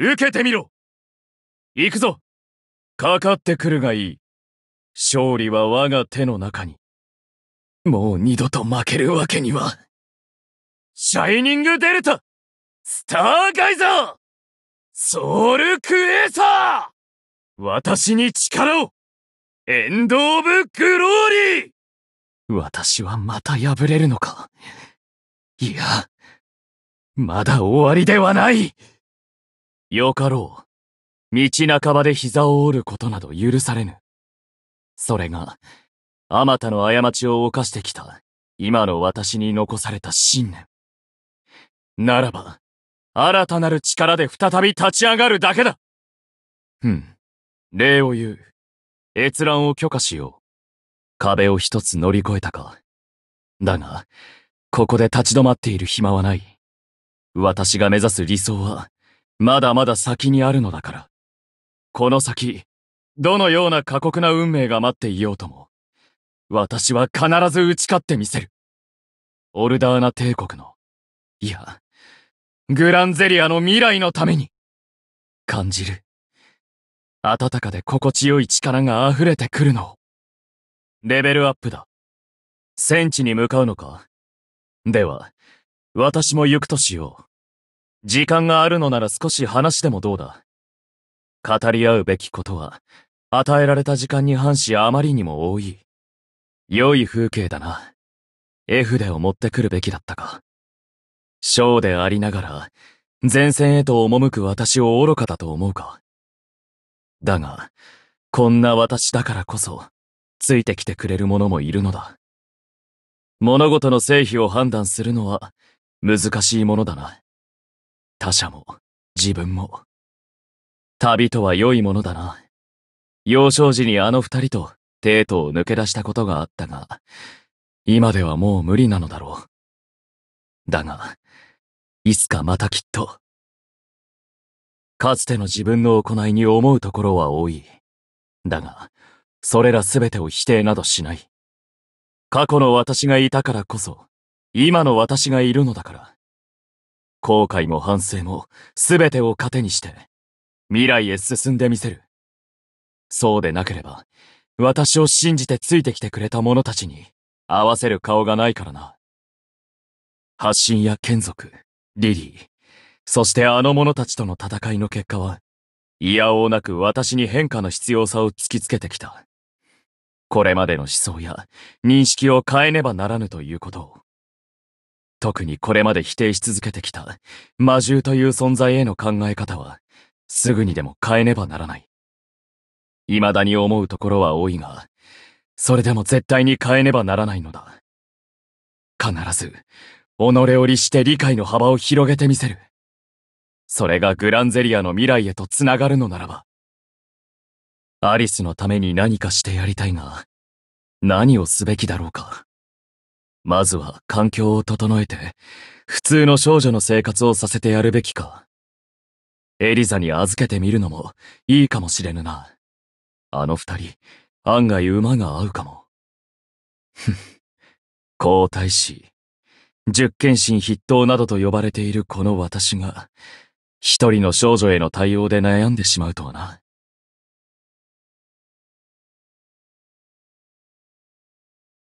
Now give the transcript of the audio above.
受けてみろ行くぞかかってくるがいい。勝利は我が手の中に。もう二度と負けるわけには。シャイニングデルタスターガイザーソウルクエーサー私に力をエンド・オブ・グローリー私はまた破れるのかいや、まだ終わりではないよかろう。道半ばで膝を折ることなど許されぬ。それが、あまたの過ちを犯してきた、今の私に残された信念。ならば、新たなる力で再び立ち上がるだけだふん。礼を言う。閲覧を許可しよう。壁を一つ乗り越えたか。だが、ここで立ち止まっている暇はない。私が目指す理想は、まだまだ先にあるのだから。この先、どのような過酷な運命が待っていようとも、私は必ず打ち勝ってみせる。オルダーナ帝国の、いや、グランゼリアの未来のために、感じる。暖かで心地よい力が溢れてくるのを。レベルアップだ。戦地に向かうのかでは、私も行くとしよう。時間があるのなら少し話でもどうだ語り合うべきことは、与えられた時間に反しあまりにも多い。良い風景だな。絵筆を持ってくるべきだったか。章でありながら、前線へと赴く私を愚かだと思うか。だが、こんな私だからこそ、ついてきてくれる者もいるのだ。物事の成否を判断するのは、難しいものだな。他者も、自分も。旅とは良いものだな。幼少時にあの二人とデートを抜け出したことがあったが、今ではもう無理なのだろう。だが、いつかまたきっと。かつての自分の行いに思うところは多い。だが、それら全てを否定などしない。過去の私がいたからこそ、今の私がいるのだから。後悔も反省も全てを糧にして、未来へ進んでみせる。そうでなければ、私を信じてついてきてくれた者たちに合わせる顔がないからな。発信や眷属、リリー、そしてあの者たちとの戦いの結果は、嫌やおうなく私に変化の必要さを突きつけてきた。これまでの思想や認識を変えねばならぬということを。特にこれまで否定し続けてきた魔獣という存在への考え方は、すぐにでも変えねばならない。未だに思うところは多いが、それでも絶対に変えねばならないのだ。必ず、己をりして理解の幅を広げてみせる。それがグランゼリアの未来へと繋がるのならば。アリスのために何かしてやりたいが、何をすべきだろうか。まずは環境を整えて、普通の少女の生活をさせてやるべきか。エリザに預けてみるのもいいかもしれぬな。あの二人、案外馬が合うかも。ふん。皇太子、十剣心筆頭などと呼ばれているこの私が、一人の少女への対応で悩んでしまうとはな。